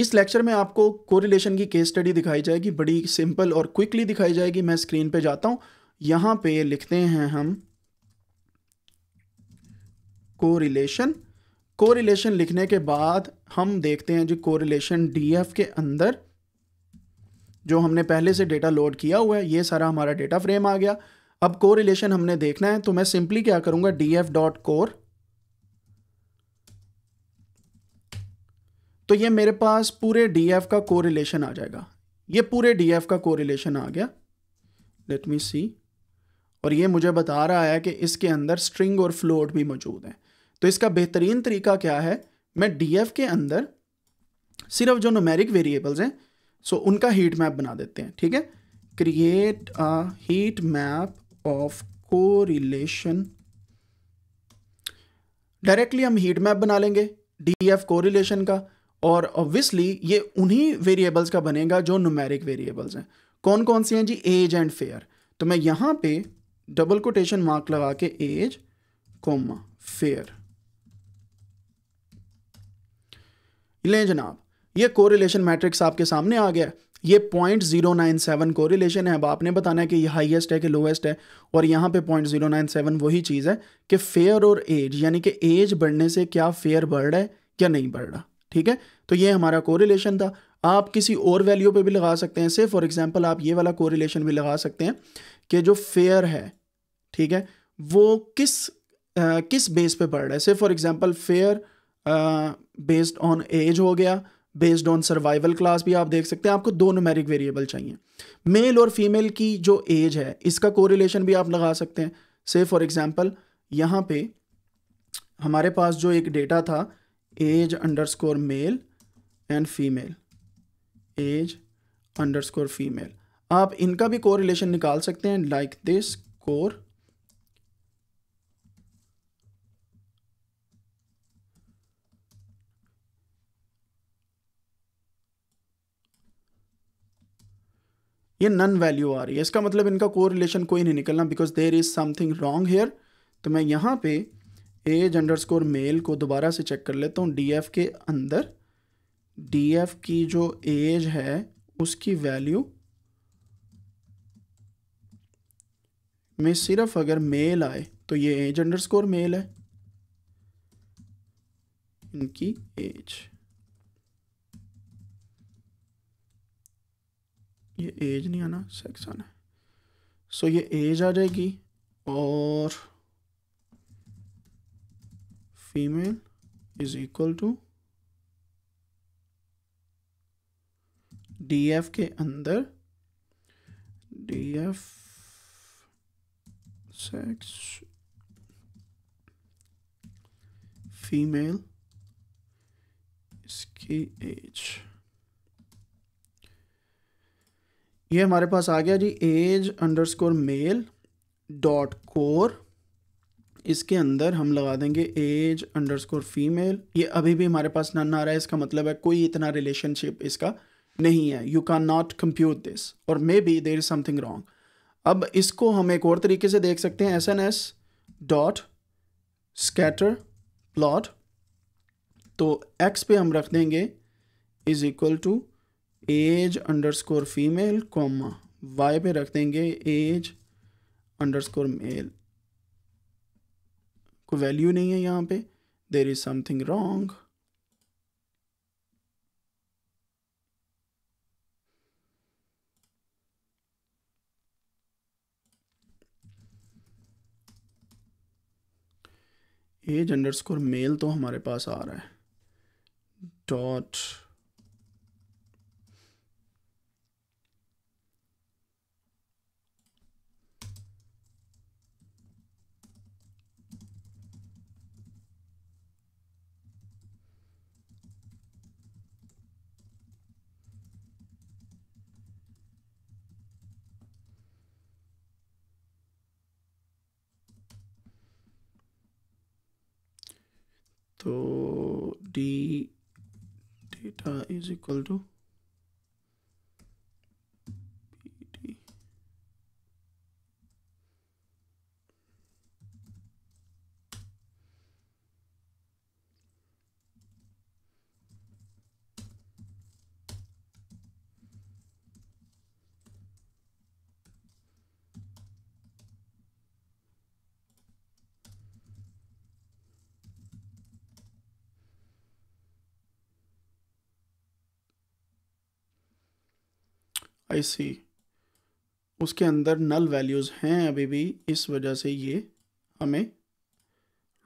इस लेक्चर में आपको कोरिलेशन की केस स्टडी दिखाई जाएगी बड़ी सिंपल और क्विकली दिखाई जाएगी मैं स्क्रीन पे जाता हूं यहां पे लिखते हैं हम कोरिलेशन कोरिलेशन लिखने के बाद हम देखते हैं जो कोरिलेशन डीएफ के अंदर जो हमने पहले से डेटा लोड किया हुआ है ये सारा हमारा डेटा फ्रेम आ गया अब कोरिलेशन हमने देखना है तो मैं सिंपली क्या करूँगा डी एफ डॉट कोर तो ये मेरे पास पूरे डी एफ का कोरिलेशन आ जाएगा ये पूरे डी एफ का कोरिलेशन आ गया लेट मी सी और ये मुझे बता रहा है कि इसके अंदर स्ट्रिंग और फ्लोट भी मौजूद हैं तो इसका बेहतरीन तरीका क्या है मैं डी एफ के अंदर सिर्फ जो नोमेरिक वेरिएबल्स हैं सो उनका हीट मैप बना देते हैं ठीक है create a heat map of relation directly हम हीट मैप बना लेंगे डी एफ रिलेशन का और ऑब्वियसली ये उन्हीं वेरिएबल्स का बनेगा जो नुमेरिक वेरिएबल्स हैं कौन कौन सी हैं जी एज एंड फेयर तो मैं यहाँ पे डबल कोटेशन मार्क लगा के एज कोमा फेयर लें जनाब ये कोरिलेशन मैट्रिक्स आपके सामने आ गया ये point zero nine seven correlation है अब आपने बताना है कि ये हाईएस्ट है कि लोएस्ट है और यहाँ पे पॉइंट जीरो नाइन सेवन वही चीज़ है कि फेयर और एज यानी कि एज बढ़ने से क्या फेयर बढ़ रहा है क्या नहीं बढ़ रहा ठीक है तो ये हमारा कोरिलेशन था आप किसी और वैल्यू पे भी लगा सकते हैं सिर्फ फॉर एग्जांपल आप ये वाला कोरिलेशन भी लगा सकते हैं कि जो फेयर है ठीक है वो किस आ, किस बेस पे पड़ रहा है सिर्फ for example fare based on age हो गया बेस्ड ऑन सर्वाइवल क्लास भी आप देख सकते हैं आपको दो नोमेरिक वेरिएबल चाहिए मेल और फीमेल की जो एज है इसका कोरिलेशन भी आप लगा सकते हैं से फॉर एग्जांपल यहाँ पे हमारे पास जो एक डेटा था age underscore male and female age underscore female आप इनका भी कोर रिलेशन निकाल सकते हैं लाइक दिस कोर ये नन वैल्यू आ रही है इसका मतलब इनका कोर रिलेशन कोई नहीं निकलना because there is something wrong here तो मैं यहां पे एज अंडरस्कोर मेल को दोबारा से चेक कर लेता हूँ डीएफ के अंदर डीएफ की जो एज है उसकी वैल्यू में सिर्फ अगर मेल आए तो ये एज अंडर स्कोर मेल है इनकी एज ये एज नहीं आना सेक्स आना सो ये एज आ जाएगी और female is equal to F के अंदर एफ सेक्स फीमेल इसकी एज ये हमारे पास आ गया जी age underscore male dot corr इसके अंदर हम लगा देंगे एज अंडर स्कोर फीमेल ये अभी भी हमारे पास नन आ रहा है इसका मतलब है कोई इतना रिलेशनशिप इसका नहीं है you can not compute this और maybe there is something wrong अब इसको हम एक और तरीके से देख सकते हैं S N S dot scatter plot तो एक्स पे हम रख देंगे is equal to age underscore female comma Y पे रख देंगे एज अंडर स्कोर मेल को वैल्यू नहीं है यहाँ पे there is something wrong age underscore male तो हमारे पास आ रहा है dot so the data is equal to I C उसके अंदर नल वैल्यूज़ हैं अभी भी इस वजह से ये हमें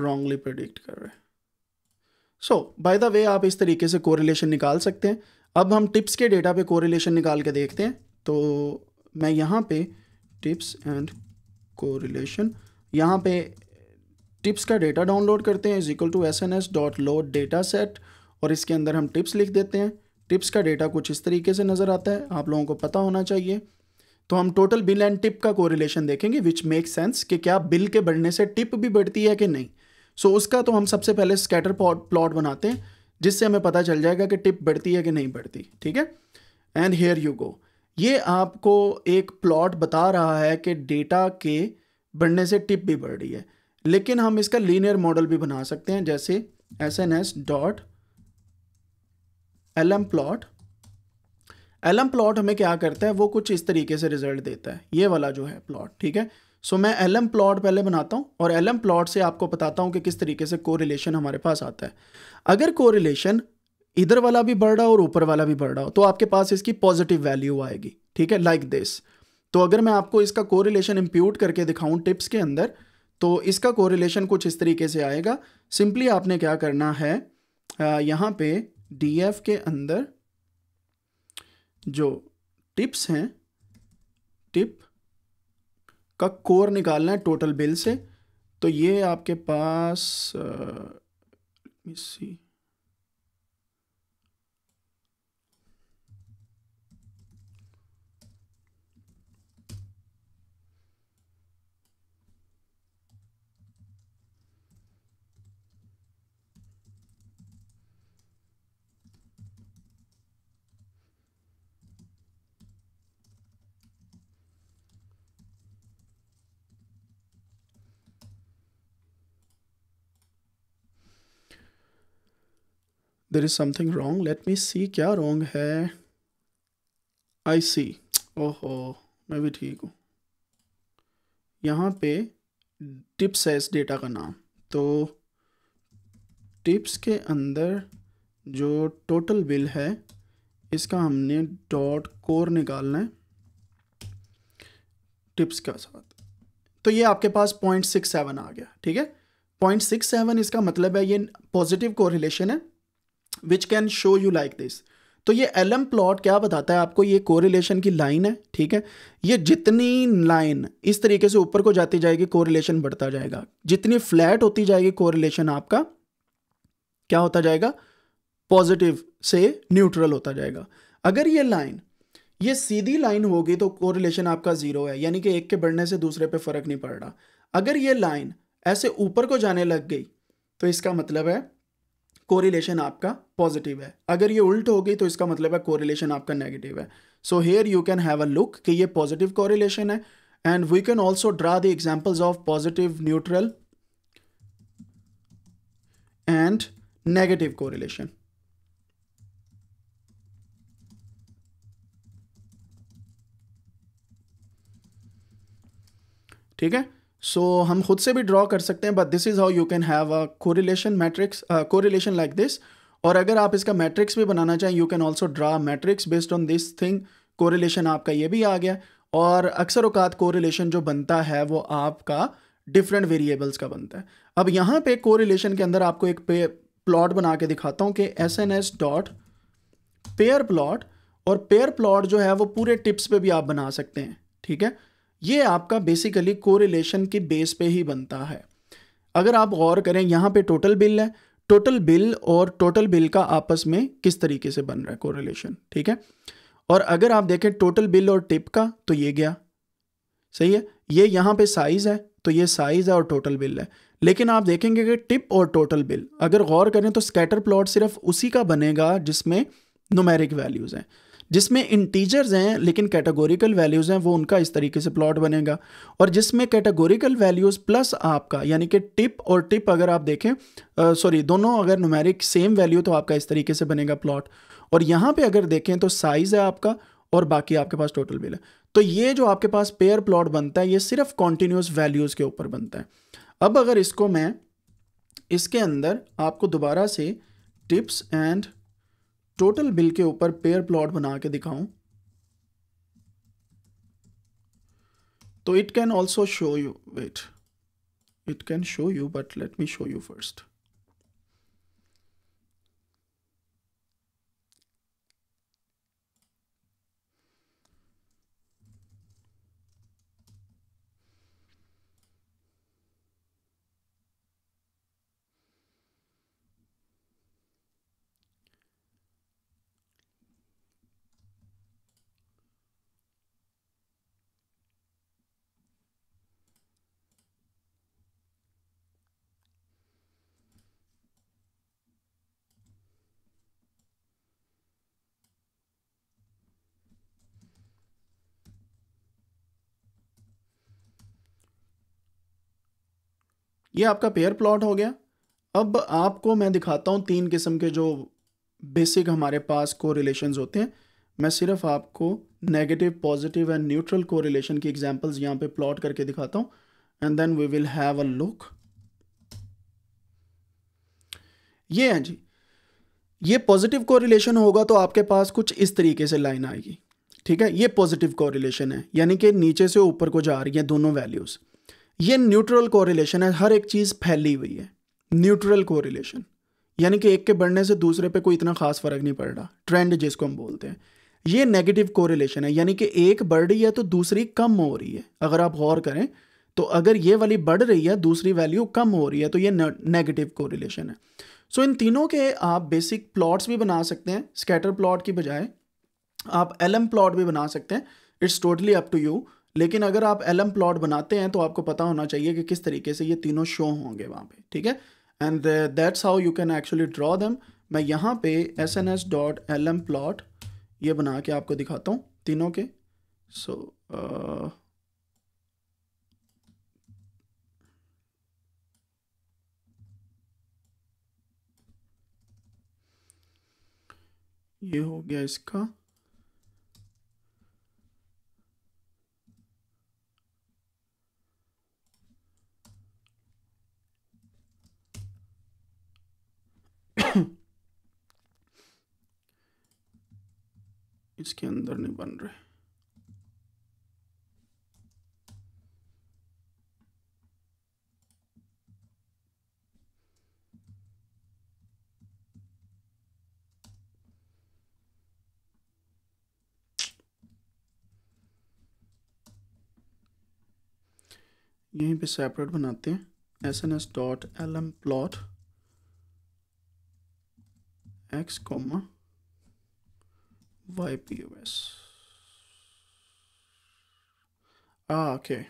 रॉन्गली प्रडिक्ट कर रहा है सो बाय द वे आप इस तरीके से कोरिलेशन निकाल सकते हैं अब हम टिप्स के डेटा पे कोरिलेशन निकाल के देखते हैं तो मैं यहाँ पे टिप्स एंड कोरिलेशन यहाँ पे टिप्स का डेटा डाउनलोड करते हैं is equal to S N S dot load data set और इसके अंदर हम टिप्स लिख देते हैं टिप्स का डेटा कुछ इस तरीके से नज़र आता है आप लोगों को पता होना चाहिए तो हम टोटल बिल एंड टिप का कोरिलेशन देखेंगे विच मेक सेंस कि क्या बिल के बढ़ने से टिप भी बढ़ती है कि नहीं सो so, उसका तो हम सबसे पहले स्कैटर प्लॉट बनाते हैं जिससे हमें पता चल जाएगा कि टिप बढ़ती है कि नहीं बढ़ती ठीक है एंड हेयर यू गो ये आपको एक प्लॉट बता रहा है कि डेटा के बढ़ने से टिप भी बढ़ रही है लेकिन हम इसका लीनियर मॉडल भी बना सकते हैं जैसे S N S dot L M plot L M plot हमें क्या करता है वो कुछ इस तरीके से रिजल्ट देता है ये वाला जो है प्लॉट ठीक है सो so, मैं एम प्लॉट पहले बनाता हूँ और एल एम प्लॉट से आपको बताता हूँ कि किस तरीके से रिलेशन हमारे पास आता है अगर रिलेशन इधर वाला भी बढ़ रहा हो और ऊपर वाला भी बढ़ रहा हो तो आपके पास इसकी पॉजिटिव वैल्यू आएगी ठीक है लाइक like दिस तो अगर मैं आपको इसका रिलेशन इम्प्यूट करके दिखाऊँ टिप्स के अंदर तो इसका रिलेशन कुछ इस तरीके से आएगा सिंपली आपने क्या करना है यहाँ पे डीएफ के अंदर जो टिप्स हैं टिप का कोर निकालना है टोटल बिल से तो ये आपके पास आ, there is something wrong let me see क्या रॉन्ग है आई सी ओहो मैं भी ठीक हूँ यहाँ पे टिप्स है इस डेटा का नाम तो टिप्स के अंदर जो टोटल बिल है इसका हमने डॉट कोर निकालना है टिप्स का साथ तो ये आपके पास पॉइंट सिक्स सेवन आ गया ठीक है पॉइंट सिक्स सेवन इसका मतलब है ये पॉजिटिव कोरिलेशन है which can show you like this तो ये एल एम प्लॉट क्या बताता है आपको ये कोरिलेशन की लाइन है ठीक है ये जितनी लाइन इस तरीके से ऊपर को जाती जाएगी कोरिलेशन बढ़ता जाएगा जितनी फ्लैट होती जाएगी कोरिलेशन आपका क्या होता जाएगा पॉजिटिव से न्यूट्रल होता जाएगा अगर ये लाइन ये सीधी लाइन होगी तो कोरिलेशन आपका ज़ीरो है यानी कि एक के बढ़ने से दूसरे पे फ़र्क नहीं पड़ रहा अगर ये लाइन ऐसे ऊपर को जाने लग गई तो इसका मतलब है कोरिलेशन आपका पॉजिटिव है अगर ये उल्ट होगी तो इसका मतलब है कोरिलेशन आपका नेगेटिव है so here you can have a look कि ये पॉजिटिव कोरिलेशन है and we can also draw the examples of positive neutral and negative correlation ठीक है सो so, हम खुद से भी ड्रॉ कर सकते हैं but this is how you can have a correlation matrix correlation like this और अगर आप इसका मैट्रिक्स भी बनाना चाहें you can also draw matrix based on this thing correlation आपका ये भी आ गया और अक्सर अवकात कोरिलेशन जो बनता है वो आपका डिफरेंट वेरिएबल्स का बनता है अब यहाँ पे कोरिलेशन के अंदर आपको एक पे प्लॉट बना के दिखाता हूँ कि S N S dot pair plot और पेयर प्लॉट जो है वो पूरे टिप्स पे भी आप बना सकते हैं ठीक है ये आपका बेसिकली कोरिलेशन के बेस पे ही बनता है अगर आप गौर करें यहाँ पे टोटल बिल है टोटल बिल और टोटल बिल का आपस में किस तरीके से बन रहा है कोरिलेशन ठीक है और अगर आप देखें टोटल बिल और टिप का तो ये गया सही है ये यहाँ पे साइज़ है तो ये साइज़ है और टोटल बिल है लेकिन आप देखेंगे कि टिप और टोटल बिल अगर गौर करें तो स्कैटर प्लॉट सिर्फ उसी का बनेगा जिसमें नोमेरिक वैल्यूज़ हैं जिसमें इंटीजर्स हैं लेकिन कैटेगोरिकल वैल्यूज़ हैं वो उनका इस तरीके से प्लॉट बनेगा और जिसमें कैटेगोरिकल वैल्यूज़ प्लस आपका यानी कि टिप और टिप अगर आप देखें सॉरी दोनों अगर नुमेरिक सेम वैल्यू तो आपका इस तरीके से बनेगा प्लॉट और यहाँ पर अगर देखें तो साइज़ है आपका और बाकी आपके पास टोटल बिल है तो ये जो आपके पास पेयर प्लॉट बनता है ये सिर्फ कॉन्टीन्यूस वैल्यूज़ के ऊपर बनता है अब अगर इसको मैं इसके अंदर आपको दोबारा से टिप्स एंड टोटल बिल के ऊपर पेयर प्लॉट बना के दिखाऊं तो it can also show you wait it can show you but let me show you first ये आपका पेयर प्लॉट हो गया अब आपको मैं दिखाता हूँ तीन किस्म के जो बेसिक हमारे पास को रिलेशन होते हैं मैं सिर्फ आपको नेगेटिव पॉजिटिव एंड न्यूट्रल को रिलेशन की एग्जाम्पल्स यहाँ पे प्लॉट करके दिखाता हूँ and then we will have a look ये है जी ये पॉजिटिव रिलेशन होगा तो आपके पास कुछ इस तरीके से लाइन आएगी ठीक है ये पॉजिटिव कोरिलेशन है यानी कि नीचे से ऊपर को जा रही है दोनों वैल्यूज़ ये न्यूट्रल कोरिलेशन है हर एक चीज़ फैली हुई है न्यूट्रल कोरिलेशन यानी कि एक के बढ़ने से दूसरे पे कोई इतना खास फर्क नहीं पड़ रहा ट्रेंड जिसको हम बोलते हैं ये नेगेटिव कोरिलेशन है यानी कि एक बढ़ रही है तो दूसरी कम हो रही है अगर आप गौर करें तो अगर ये वाली बढ़ रही है दूसरी वैल्यू कम हो रही है तो ये नेगेटिव कोरिलेशन है सो so, इन तीनों के आप बेसिक प्लॉट्स भी बना सकते हैं स्कैटर प्लॉट की बजाय आप एलम प्लॉट भी बना सकते हैं it's totally up to you लेकिन अगर आप एलम प्लॉट बनाते हैं तो आपको पता होना चाहिए कि किस तरीके से ये तीनों शो होंगे वहाँ पे ठीक है and that's how you can actually draw them मैं यहाँ पे S N S dot L M plot ये बना के आपको दिखाता हूँ तीनों के सो so, uh, ये हो गया इसका इसके अंदर नहीं बन रहे यहीं पे सेपरेट बनाते हैं S N S dot L M plot X comma YPOS. Ah, okay.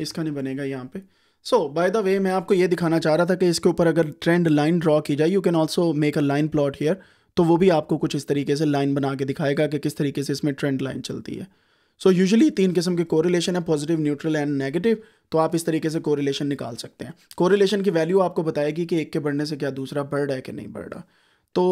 इसका नहीं बनेगा यहाँ पे सो बाय द वे मैं आपको ये दिखाना चाह रहा था कि इसके ऊपर अगर ट्रेंड लाइन ड्रॉ की जाए you can also make a line plot here तो वो भी आपको कुछ इस तरीके से लाइन बना के दिखाएगा कि किस तरीके से इसमें ट्रेंड लाइन चलती है सो so यूजली तीन किस्म के कोरिलेशन है पॉजिटिव न्यूट्रल एंड नेगेटिव तो आप इस तरीके से कोरिलेशन निकाल सकते हैं कोरिलेशन की वैल्यू आपको बताएगी कि एक के बढ़ने से क्या दूसरा बढ़ रहा है कि नहीं बढ़ रहा तो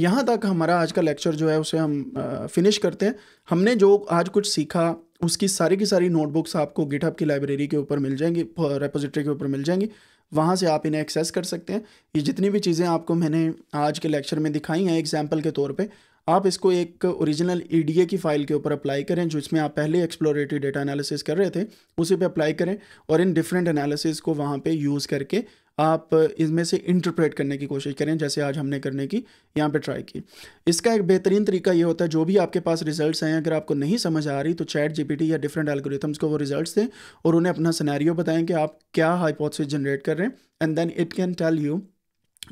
यहाँ तक हमारा आज का लेक्चर जो है उसे हम फिनिश करते हैं हमने जो आज कुछ सीखा उसकी सारी की सारी नोटबुक्स आपको गिटहब की लाइब्रेरी के ऊपर मिल जाएंगी रेपोजिटरी के ऊपर मिल जाएंगी वहाँ से आप इन्हें एक्सेस कर सकते हैं ये जितनी भी चीज़ें आपको मैंने आज के लेक्चर में दिखाई हैं एग्जाम्पल के तौर पर आप इसको एक ओरिजिनल ई की फ़ाइल के ऊपर अप्लाई करें जिसमें आप पहले एक्सप्लोरेटरी डेटा एनालिसिस कर रहे थे उसी पे अप्लाई करें और इन डिफरेंट एनालिसिस को वहाँ पे यूज़ करके आप इसमें से इंटरप्रेट करने की कोशिश करें जैसे आज हमने करने की यहाँ पे ट्राई की इसका एक बेहतरीन तरीका ये होता है जो भी आपके पास रिजल्ट्स हैं अगर आपको नहीं समझ आ रही तो चैट जीपीटी या डिफरेंट एल्गोरिथम्स को वो रिजल्ट्स दें और उन्हें अपना सिनेरियो बताएं कि आप क्या हाइपोथेसिस जनरेट कर रहे हैं and then it can tell you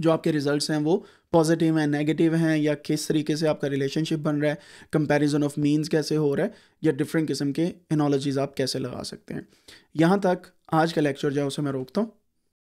जो आपके रिजल्ट्स हैं वो पॉजिटिव हैं नेगेटिव हैं या किस तरीके से आपका रिलेशनशिप बन रहा है कंपैरिजन ऑफ मींस कैसे हो रहा है या डिफरेंट किस्म के एनोलॉजीज़ आप कैसे लगा सकते हैं यहाँ तक आज का लेक्चर जो है उसे मैं रोकता हूँ